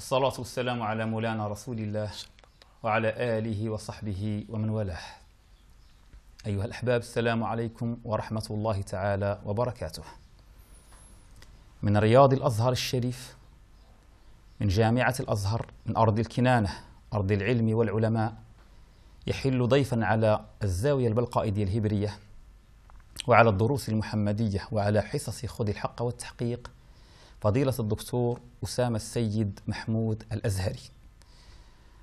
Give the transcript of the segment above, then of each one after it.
والصلاة والسلام على مولانا رسول الله وعلى آله وصحبه ومن والاه أيها الأحباب السلام عليكم ورحمة الله تعالى وبركاته من رياض الأزهر الشريف من جامعة الأزهر من أرض الكنانة أرض العلم والعلماء يحل ضيفا على الزاوية البلقائدية الهبرية وعلى الدروس المحمدية وعلى حصص خذ الحق والتحقيق فضيلة الدكتور أسامة السيد محمود الأزهري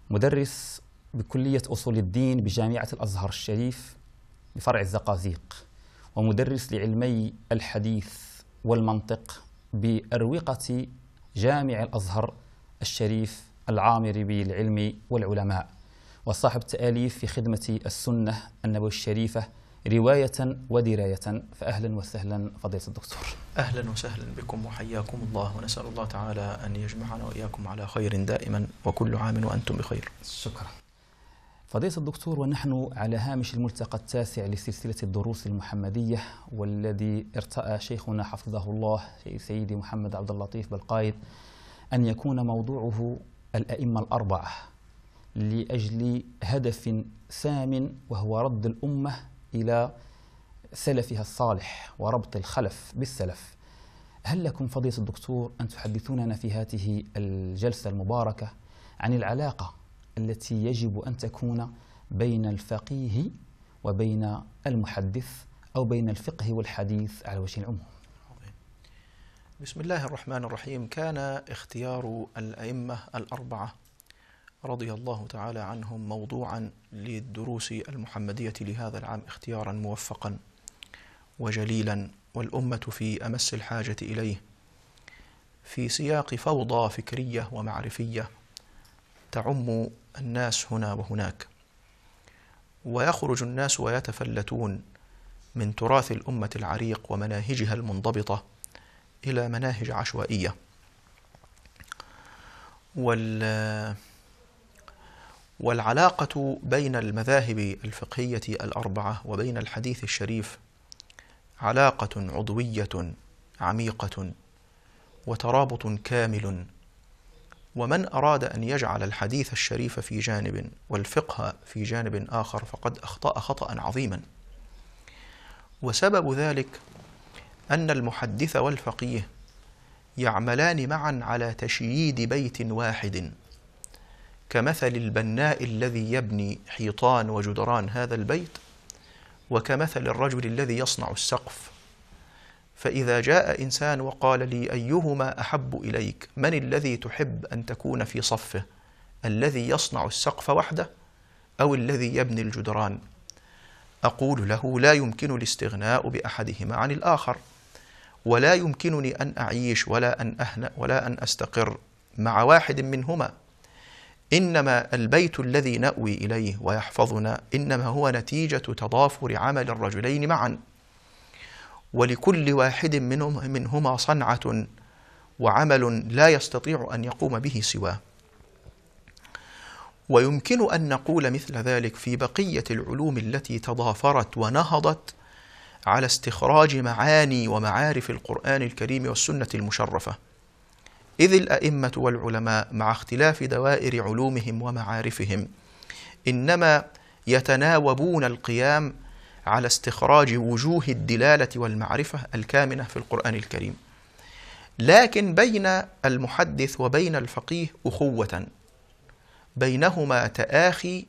مدرس بكلية أصول الدين بجامعة الأزهر الشريف بفرع الزقازيق ومدرس لعلمي الحديث والمنطق بأروقة جامع الأزهر الشريف العامر بالعلم والعلماء وصاحب تآليف في خدمة السنة النبوية الشريفة رواية ودراية فأهلا وسهلا فضيلة الدكتور أهلا وسهلا بكم وحياكم الله ونسأل الله تعالى أن يجمعنا وإياكم على خير دائما وكل عام وأنتم بخير شكرا فضيلة الدكتور ونحن على هامش الملتقى التاسع لسلسلة الدروس المحمدية والذي ارتأى شيخنا حفظه الله سيدي محمد عبد اللطيف بالقائد أن يكون موضوعه الأئمة الأربعة لأجل هدف سام وهو رد الأمة إلى سلفها الصالح وربط الخلف بالسلف هل لكم فضيلة الدكتور أن تحدثوننا في هذه الجلسة المباركة عن العلاقة التي يجب أن تكون بين الفقيه وبين المحدث أو بين الفقه والحديث على وجه العموم بسم الله الرحمن الرحيم كان اختيار الأئمة الأربعة رضي الله تعالى عنهم موضوعا للدروس المحمدية لهذا العام اختيارا موفقا وجليلا والأمة في أمس الحاجة إليه في سياق فوضى فكرية ومعرفية تعم الناس هنا وهناك ويخرج الناس ويتفلتون من تراث الأمة العريق ومناهجها المنضبطة إلى مناهج عشوائية وال والعلاقة بين المذاهب الفقهية الأربعة وبين الحديث الشريف علاقة عضوية عميقة وترابط كامل ومن أراد أن يجعل الحديث الشريف في جانب والفقه في جانب آخر فقد أخطأ خطأ عظيما وسبب ذلك أن المحدث والفقيه يعملان معا على تشييد بيت واحد كمثل البناء الذي يبني حيطان وجدران هذا البيت وكمثل الرجل الذي يصنع السقف فإذا جاء إنسان وقال لي أيهما أحب إليك من الذي تحب أن تكون في صفه الذي يصنع السقف وحده أو الذي يبني الجدران أقول له لا يمكن الاستغناء بأحدهما عن الآخر ولا يمكنني أن أعيش ولا أن أهنأ ولا أن أستقر مع واحد منهما إنما البيت الذي نأوي إليه ويحفظنا إنما هو نتيجة تضافر عمل الرجلين معا ولكل واحد منهم منهما صنعة وعمل لا يستطيع أن يقوم به سواه ويمكن أن نقول مثل ذلك في بقية العلوم التي تضافرت ونهضت على استخراج معاني ومعارف القرآن الكريم والسنة المشرفة إذ الأئمة والعلماء مع اختلاف دوائر علومهم ومعارفهم إنما يتناوبون القيام على استخراج وجوه الدلالة والمعرفة الكامنة في القرآن الكريم لكن بين المحدث وبين الفقيه أخوة بينهما تآخي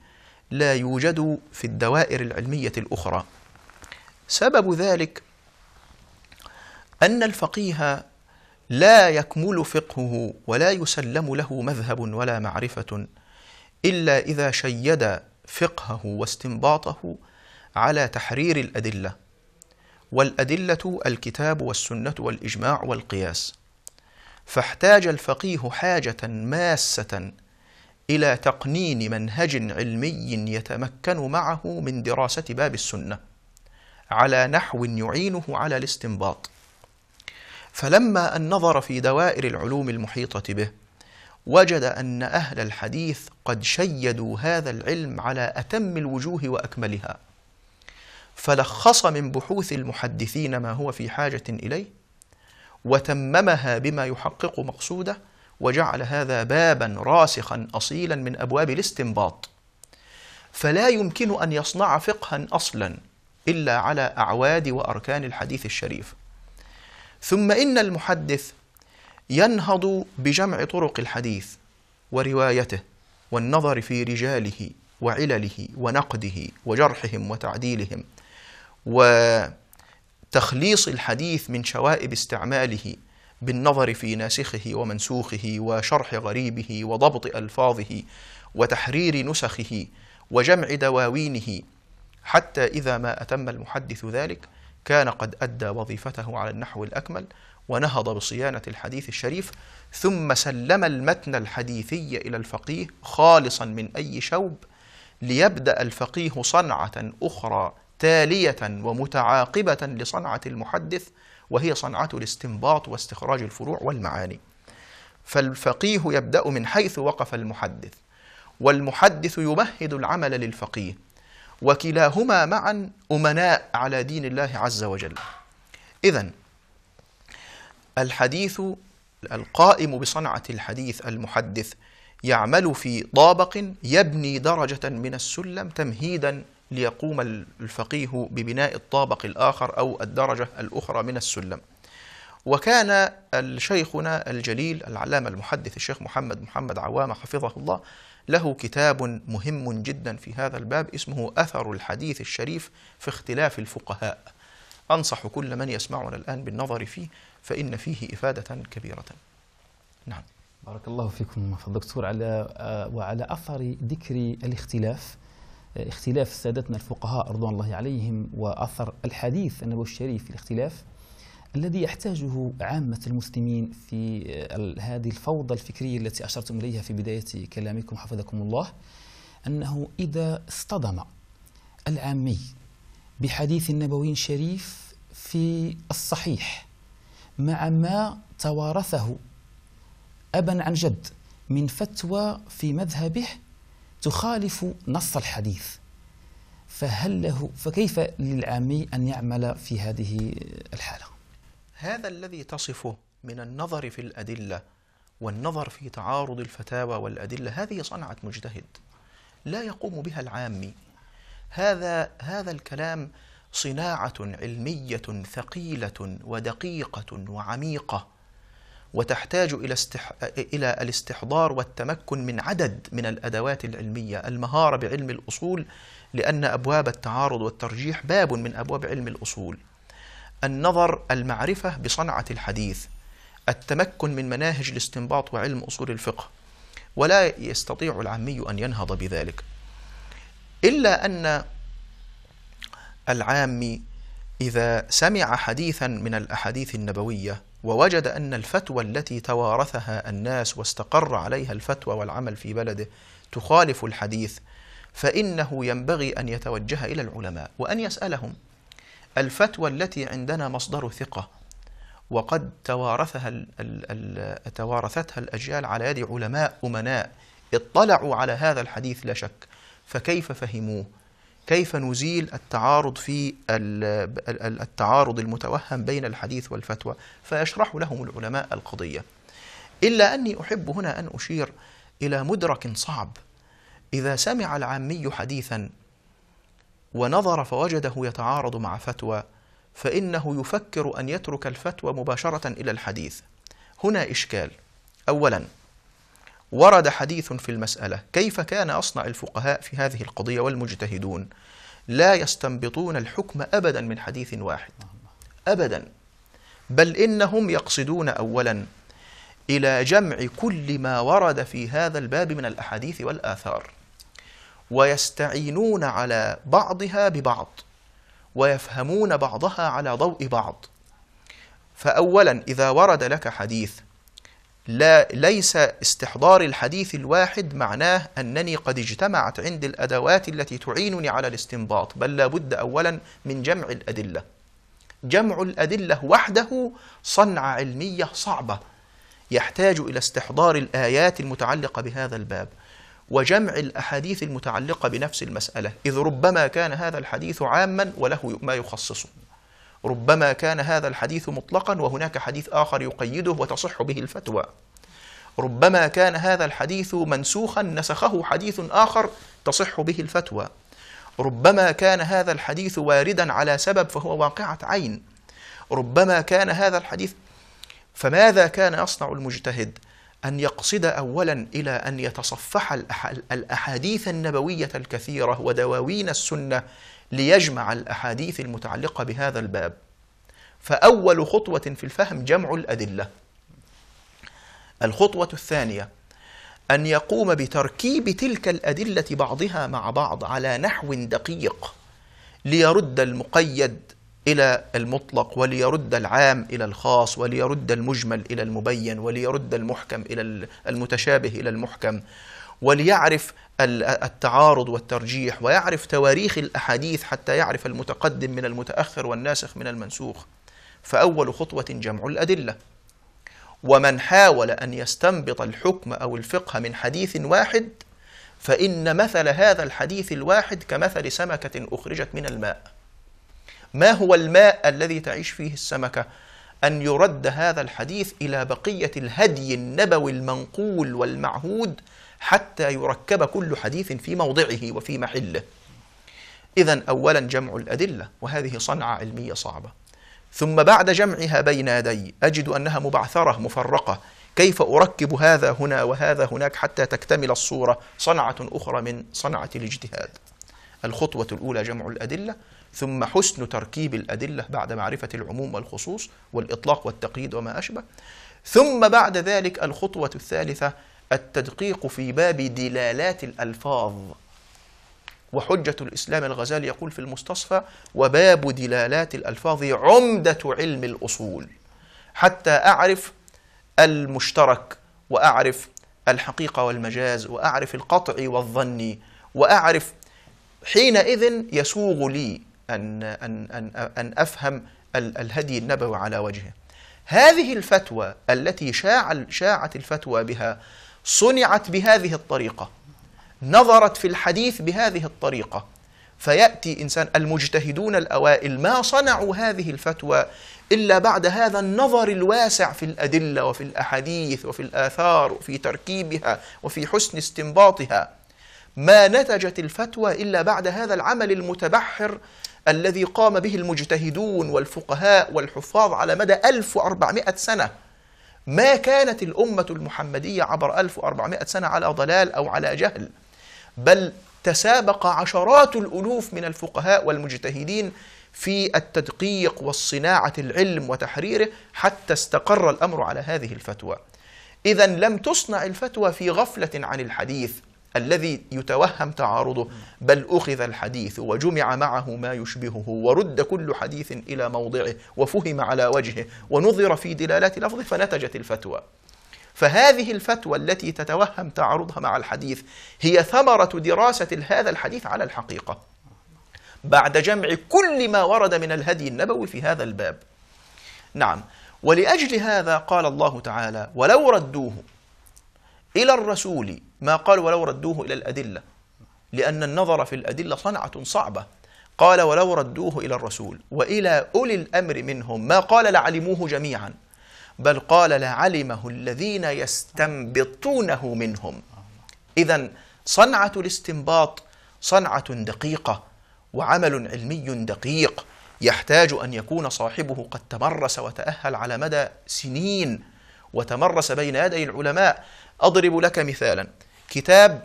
لا يوجد في الدوائر العلمية الأخرى سبب ذلك أن الفقيه لا يكمل فقهه ولا يسلم له مذهب ولا معرفة إلا إذا شيد فقهه واستنباطه على تحرير الأدلة والأدلة الكتاب والسنة والإجماع والقياس فاحتاج الفقيه حاجة ماسة إلى تقنين منهج علمي يتمكن معه من دراسة باب السنة على نحو يعينه على الاستنباط فلما أن نظر في دوائر العلوم المحيطة به وجد أن أهل الحديث قد شيدوا هذا العلم على أتم الوجوه وأكملها فلخص من بحوث المحدثين ما هو في حاجة إليه وتممها بما يحقق مقصوده وجعل هذا بابا راسخا أصيلا من أبواب الاستنباط فلا يمكن أن يصنع فقها أصلا إلا على أعواد وأركان الحديث الشريف ثم إن المحدث ينهض بجمع طرق الحديث وروايته والنظر في رجاله وعلله ونقده وجرحهم وتعديلهم وتخليص الحديث من شوائب استعماله بالنظر في ناسخه ومنسوخه وشرح غريبه وضبط الفاظه وتحرير نسخه وجمع دواوينه حتى اذا ما اتم المحدث ذلك كان قد أدى وظيفته على النحو الأكمل ونهض بصيانة الحديث الشريف ثم سلم المتن الحديثي إلى الفقيه خالصا من أي شوب ليبدأ الفقيه صنعة أخرى تالية ومتعاقبة لصنعة المحدث وهي صنعة الاستنباط واستخراج الفروع والمعاني فالفقيه يبدأ من حيث وقف المحدث والمحدث يمهد العمل للفقيه وكلاهما معا أمناء على دين الله عز وجل إذا الحديث القائم بصنعة الحديث المحدث يعمل في طابق يبني درجة من السلم تمهيدا ليقوم الفقيه ببناء الطابق الآخر أو الدرجة الأخرى من السلم وكان الشيخنا الجليل العلامة المحدث الشيخ محمد محمد عوامة حفظه الله له كتاب مهم جدا في هذا الباب اسمه أثر الحديث الشريف في اختلاف الفقهاء أنصح كل من يسمعنا الآن بالنظر فيه فإن فيه إفادة كبيرة نعم بارك الله فيكم دكتور على آه، وعلى أثر ذكر الاختلاف اختلاف سادتنا الفقهاء رضوان الله عليهم وأثر الحديث النبوي الشريف في الاختلاف الذي يحتاجه عامة المسلمين في آه، هذه الفوضى الفكرية التي أشرتم إليها في بداية كلامكم حفظكم الله أنه إذا اصطدم العامي بحديث نبوي شريف في الصحيح مع ما توارثه أبا عن جد من فتوى في مذهبه تخالف نص الحديث فهل له فكيف للعامي أن يعمل في هذه الحالة؟ هذا الذي تصفه من النظر في الأدلة والنظر في تعارض الفتاوى والأدلة هذه صنعة مجتهد لا يقوم بها العامي هذا هذا الكلام صناعة علمية ثقيلة ودقيقة وعميقة وتحتاج إلى, استح... إلى الاستحضار والتمكن من عدد من الأدوات العلمية المهارة بعلم الأصول لأن أبواب التعارض والترجيح باب من أبواب علم الأصول النظر المعرفة بصنعة الحديث التمكن من مناهج الاستنباط وعلم أصول الفقه ولا يستطيع العامي أن ينهض بذلك إلا أن العامي إذا سمع حديثا من الأحاديث النبوية ووجد أن الفتوى التي توارثها الناس واستقر عليها الفتوى والعمل في بلده تخالف الحديث فإنه ينبغي أن يتوجه إلى العلماء وأن يسألهم الفتوى التي عندنا مصدر ثقة وقد توارثها الـ الـ توارثتها الأجيال على يد علماء أمناء اطلعوا على هذا الحديث لا شك فكيف فهموه كيف نزيل التعارض في التعارض المتوهم بين الحديث والفتوى فيشرح لهم العلماء القضية إلا أني أحب هنا أن أشير إلى مدرك صعب إذا سمع العامي حديثا ونظر فوجده يتعارض مع فتوى فإنه يفكر أن يترك الفتوى مباشرة إلى الحديث هنا إشكال أولا ورد حديث في المسألة كيف كان أصنع الفقهاء في هذه القضية والمجتهدون لا يستنبطون الحكم أبدا من حديث واحد أبدا بل إنهم يقصدون أولا إلى جمع كل ما ورد في هذا الباب من الأحاديث والآثار ويستعينون على بعضها ببعض ويفهمون بعضها على ضوء بعض فأولا إذا ورد لك حديث لا ليس استحضار الحديث الواحد معناه أنني قد اجتمعت عند الأدوات التي تعينني على الاستنباط بل لابد أولا من جمع الأدلة جمع الأدلة وحده صنعة علمية صعبة يحتاج إلى استحضار الآيات المتعلقة بهذا الباب وجمع الأحاديث المتعلقة بنفس المسألة إذ ربما كان هذا الحديث عاما وله ما يخصصه ربما كان هذا الحديث مطلقا وهناك حديث آخر يقيده وتصح به الفتوى ربما كان هذا الحديث منسوخا نسخه حديث آخر تصح به الفتوى ربما كان هذا الحديث واردا على سبب فهو واقعة عين ربما كان هذا الحديث فماذا كان يصنع المجتهد أن يقصد أولا إلى أن يتصفح الأحاديث النبوية الكثيرة ودواوين السنة ليجمع الأحاديث المتعلقة بهذا الباب فأول خطوة في الفهم جمع الأدلة الخطوة الثانية أن يقوم بتركيب تلك الأدلة بعضها مع بعض على نحو دقيق ليرد المقيد إلى المطلق وليرد العام إلى الخاص وليرد المجمل إلى المبين وليرد المحكم إلى المتشابه إلى المحكم وليعرف التعارض والترجيح ويعرف تواريخ الأحاديث حتى يعرف المتقدم من المتأخر والناسخ من المنسوخ فأول خطوة جمع الأدلة ومن حاول أن يستنبط الحكم أو الفقه من حديث واحد فإن مثل هذا الحديث الواحد كمثل سمكة أخرجت من الماء ما هو الماء الذي تعيش فيه السمكة أن يرد هذا الحديث إلى بقية الهدي النبوي المنقول والمعهود حتى يركب كل حديث في موضعه وفي محله إذا أولا جمع الأدلة وهذه صنعة علمية صعبة ثم بعد جمعها بين يدي أجد أنها مبعثرة مفرقة كيف أركب هذا هنا وهذا هناك حتى تكتمل الصورة صنعة أخرى من صنعة الاجتهاد الخطوة الأولى جمع الأدلة ثم حسن تركيب الأدلة بعد معرفة العموم والخصوص والإطلاق والتقييد وما أشبه ثم بعد ذلك الخطوة الثالثة التدقيق في باب دلالات الألفاظ وحجة الإسلام الغزالي يقول في المستصفى وباب دلالات الألفاظ عمدة علم الأصول حتى أعرف المشترك وأعرف الحقيقة والمجاز وأعرف القطع والظني وأعرف حينئذ يسوغ لي أن, أن, أن, أن أفهم الهدي النبوي على وجهه هذه الفتوى التي شاع شاعت الفتوى بها صنعت بهذه الطريقة نظرت في الحديث بهذه الطريقة فيأتي إنسان المجتهدون الأوائل ما صنعوا هذه الفتوى إلا بعد هذا النظر الواسع في الأدلة وفي الأحاديث وفي الآثار وفي تركيبها وفي حسن استنباطها ما نتجت الفتوى إلا بعد هذا العمل المتبحر الذي قام به المجتهدون والفقهاء والحفاظ على مدى 1400 سنة ما كانت الأمة المحمدية عبر 1400 سنة على ضلال أو على جهل بل تسابق عشرات الألوف من الفقهاء والمجتهدين في التدقيق والصناعة العلم وتحريره حتى استقر الأمر على هذه الفتوى إذا لم تصنع الفتوى في غفلة عن الحديث الذي يتوهم تعارضه بل أخذ الحديث وجمع معه ما يشبهه ورد كل حديث إلى موضعه وفهم على وجهه ونظر في دلالات لفظه فنتجت الفتوى فهذه الفتوى التي تتوهم تعارضها مع الحديث هي ثمرة دراسة هذا الحديث على الحقيقة بعد جمع كل ما ورد من الهدي النبوي في هذا الباب نعم ولأجل هذا قال الله تعالى ولو ردوه إلى الرسول ما قال ولو ردوه إلى الأدلة لأن النظر في الأدلة صنعة صعبة قال ولو ردوه إلى الرسول وإلى أولي الأمر منهم ما قال لعلموه جميعا بل قال لعلمه الذين يستنبطونه منهم إذا صنعة الاستنباط صنعة دقيقة وعمل علمي دقيق يحتاج أن يكون صاحبه قد تمرس وتأهل على مدى سنين وتمرس بين يدي العلماء أضرب لك مثالا كتاب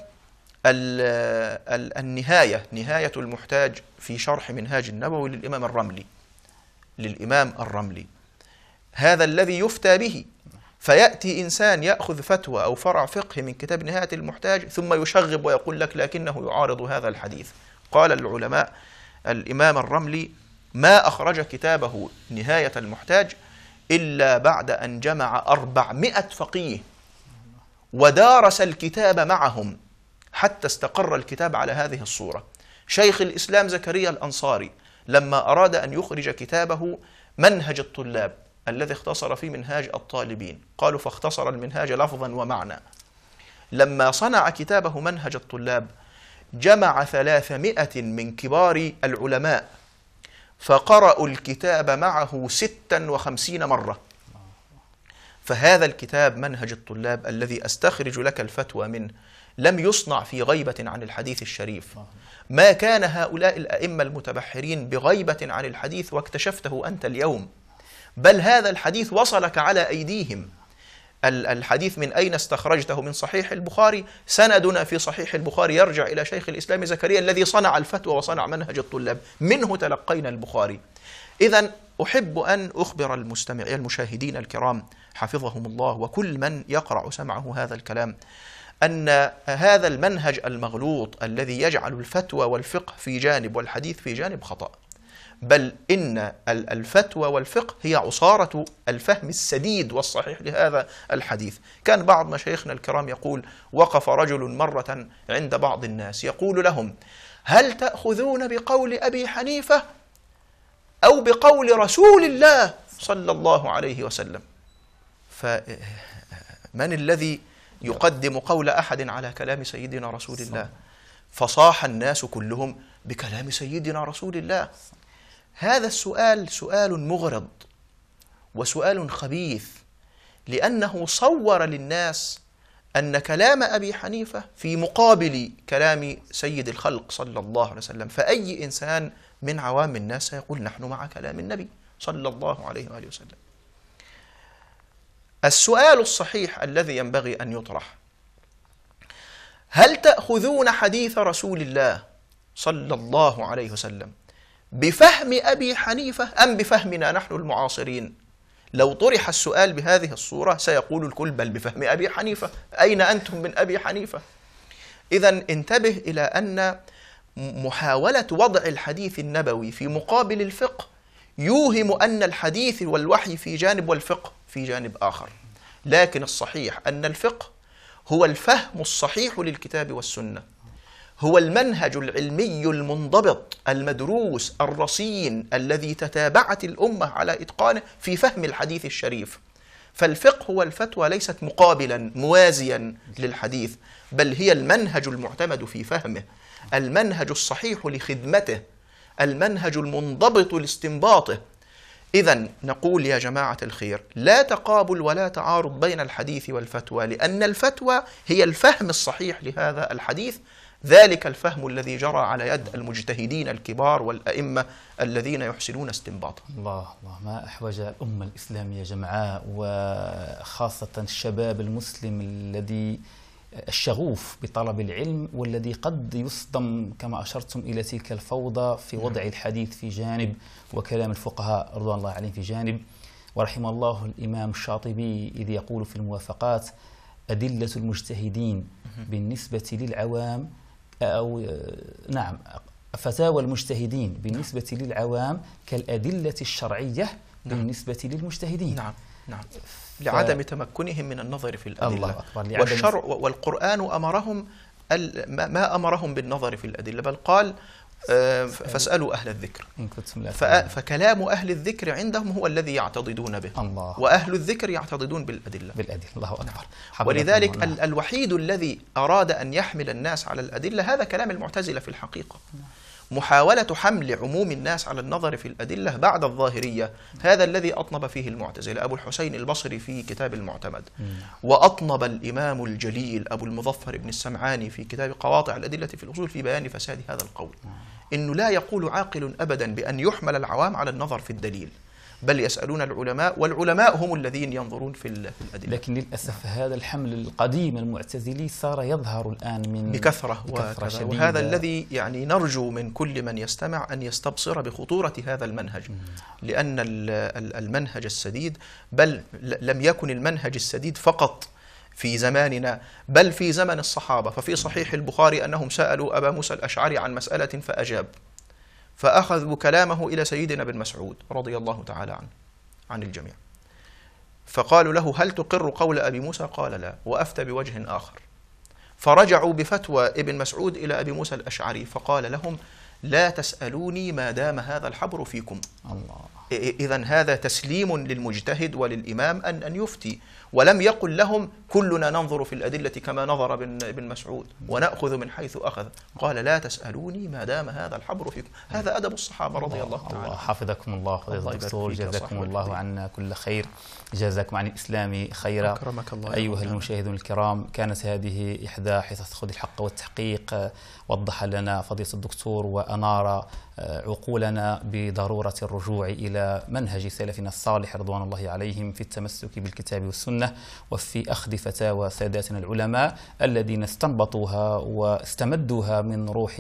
ال النهاية نهاية المحتاج في شرح منهاج النبوي للإمام الرملي للإمام الرملي هذا الذي يفتى به فيأتي إنسان يأخذ فتوى أو فرع فقه من كتاب نهاية المحتاج ثم يشغب ويقول لك لكنه يعارض هذا الحديث قال العلماء الإمام الرملي ما أخرج كتابه نهاية المحتاج إلا بعد أن جمع أربعمائة فقيه ودارس الكتاب معهم حتى استقر الكتاب على هذه الصورة شيخ الإسلام زكريا الأنصاري لما أراد أن يخرج كتابه منهج الطلاب الذي اختصر في منهاج الطالبين قالوا فاختصر المنهاج لفظا ومعنى لما صنع كتابه منهج الطلاب جمع ثلاثمائة من كبار العلماء فقرأوا الكتاب معه ستا وخمسين مرة فهذا الكتاب منهج الطلاب الذي أستخرج لك الفتوى منه لم يصنع في غيبة عن الحديث الشريف ما كان هؤلاء الأئمة المتبحرين بغيبة عن الحديث واكتشفته أنت اليوم بل هذا الحديث وصلك على أيديهم الحديث من أين استخرجته من صحيح البخاري سندنا في صحيح البخاري يرجع إلى شيخ الإسلام زكريا الذي صنع الفتوى وصنع منهج الطلاب منه تلقينا البخاري إذا أحب أن أخبر المستمع المشاهدين الكرام حفظهم الله وكل من يقرع سمعه هذا الكلام أن هذا المنهج المغلوط الذي يجعل الفتوى والفقه في جانب والحديث في جانب خطأ بل إن الفتوى والفقه هي عصارة الفهم السديد والصحيح لهذا الحديث كان بعض مشايخنا الكرام يقول وقف رجل مرة عند بعض الناس يقول لهم هل تأخذون بقول أبي حنيفة أو بقول رسول الله صلى الله عليه وسلم فمن الذي يقدم قول أحد على كلام سيدنا رسول الله فصاح الناس كلهم بكلام سيدنا رسول الله هذا السؤال سؤال مغرض وسؤال خبيث لأنه صور للناس أن كلام أبي حنيفة في مقابل كلام سيد الخلق صلى الله عليه وسلم فأي إنسان من عوام الناس سيقول نحن مع كلام النبي صلى الله عليه وآله وسلم السؤال الصحيح الذي ينبغي أن يطرح هل تأخذون حديث رسول الله صلى الله عليه وسلم بفهم أبي حنيفة أم بفهمنا نحن المعاصرين لو طرح السؤال بهذه الصورة سيقول الكل بل بفهم أبي حنيفة أين أنتم من أبي حنيفة إذا انتبه إلى أن محاولة وضع الحديث النبوي في مقابل الفقه يوهم أن الحديث والوحي في جانب والفقه في جانب آخر لكن الصحيح أن الفقه هو الفهم الصحيح للكتاب والسنة هو المنهج العلمي المنضبط المدروس الرصين الذي تتابعت الأمة على إتقانه في فهم الحديث الشريف فالفقه والفتوى ليست مقابلا موازيا للحديث بل هي المنهج المعتمد في فهمه المنهج الصحيح لخدمته المنهج المنضبط لاستنباطه إذا نقول يا جماعة الخير لا تقابل ولا تعارض بين الحديث والفتوى لأن الفتوى هي الفهم الصحيح لهذا الحديث ذلك الفهم الذي جرى على يد المجتهدين الكبار والأئمة الذين يحسنون استنباطه الله الله ما أحوج الأمة الإسلامية جمعاء وخاصة الشباب المسلم الذي الشغوف بطلب العلم والذي قد يصدم كما أشرتم إلى تلك الفوضى في نعم. وضع الحديث في جانب وكلام الفقهاء رضوان الله عليهم في جانب ورحم الله الإمام الشاطبي إذ يقول في الموافقات أدلة المجتهدين بالنسبة للعوام أو آه، نعم فتاوى المجتهدين بالنسبة نعم. للعوام كالأدلة الشرعية نعم. بالنسبة للمجتهدين نعم نعم ف... لعدم تمكنهم من النظر في الأدلة الله أكبر لعدم والشرع والقرآن أمرهم ما أمرهم بالنظر في الأدلة بل قال آه، فاسألوا أهل الذكر فكلام أهل الذكر عندهم هو الذي يعتضدون به الله وأهل الذكر يعتضدون بالأدلة بالأدلة الله أكبر نعم. ولذلك الوحيد الذي أراد أن يحمل الناس على الأدلة هذا كلام المعتزلة في الحقيقة نعم. محاولة حمل عموم الناس على النظر في الأدلة بعد الظاهرية هذا الذي أطنب فيه المعتزلة أبو الحسين البصري في كتاب المعتمد وأطنب الإمام الجليل أبو المظفر بن السمعاني في كتاب قواطع الأدلة في الأصول في بيان فساد هذا القول إنه لا يقول عاقل أبدا بأن يحمل العوام على النظر في الدليل بل يسألون العلماء والعلماء هم الذين ينظرون في الأدلة لكن للأسف هذا الحمل القديم المعتزلي صار يظهر الآن من بكثرة, بكثرة وكذا وهذا الذي يعني نرجو من كل من يستمع أن يستبصر بخطورة هذا المنهج لأن المنهج السديد بل لم يكن المنهج السديد فقط في زماننا بل في زمن الصحابة ففي صحيح البخاري أنهم سألوا أبا موسى الأشعري عن مسألة فأجاب فأخذوا كلامه إلى سيدنا بن مسعود رضي الله تعالى عنه عن الجميع فقالوا له هل تقر قول أبي موسى قال لا وأفتى بوجه آخر فرجعوا بفتوى ابن مسعود إلى أبي موسى الأشعري فقال لهم لا تسألوني ما دام هذا الحبر فيكم الله إذا هذا تسليم للمجتهد وللإمام أن أن يفتي ولم يقل لهم كلنا ننظر في الأدلة كما نظر ابن مسعود ونأخذ من حيث أخذ قال لا تسألوني ما دام هذا الحبر فيكم هذا أدب الصحابة رضي الله تعالى الله حفظكم الله فضيلة الدكتور جزاكم الله عنا كل خير جزاكم عن الإسلام خيرا أكرمك الله أيها المشاهدون الكرام كانت هذه إحدى حصص خذ الحق والتحقيق وضح لنا فضيلة الدكتور وأنار آه، عقولنا بضرورة الرجوع إلى منهج سلفنا الصالح رضوان الله عليهم في التمسك بالكتاب والسنة وفي أخذ فتاوى ساداتنا العلماء الذين استنبطوها واستمدوها من روح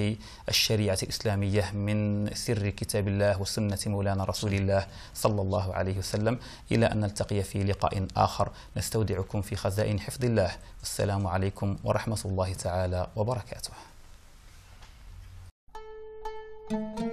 الشريعة الإسلامية من سر كتاب الله وسنة مولانا رسول الله صلى الله عليه وسلم إلى أن نلتقي في لقاء آخر نستودعكم في خزائن حفظ الله والسلام عليكم ورحمة الله تعالى وبركاته Thank you.